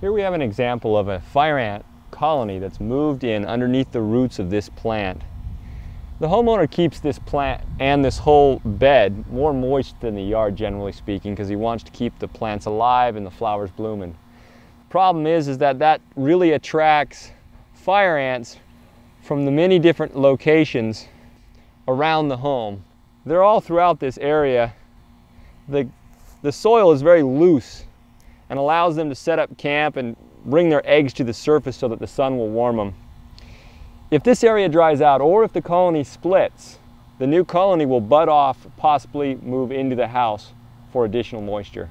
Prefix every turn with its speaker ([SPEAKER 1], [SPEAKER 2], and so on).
[SPEAKER 1] Here we have an example of a fire ant colony that's moved in underneath the roots of this plant. The homeowner keeps this plant and this whole bed more moist than the yard generally speaking because he wants to keep the plants alive and the flowers blooming. The problem is, is that that really attracts fire ants from the many different locations around the home. They're all throughout this area. The, the soil is very loose and allows them to set up camp and bring their eggs to the surface so that the sun will warm them. If this area dries out or if the colony splits, the new colony will bud off, possibly move into the house for additional moisture.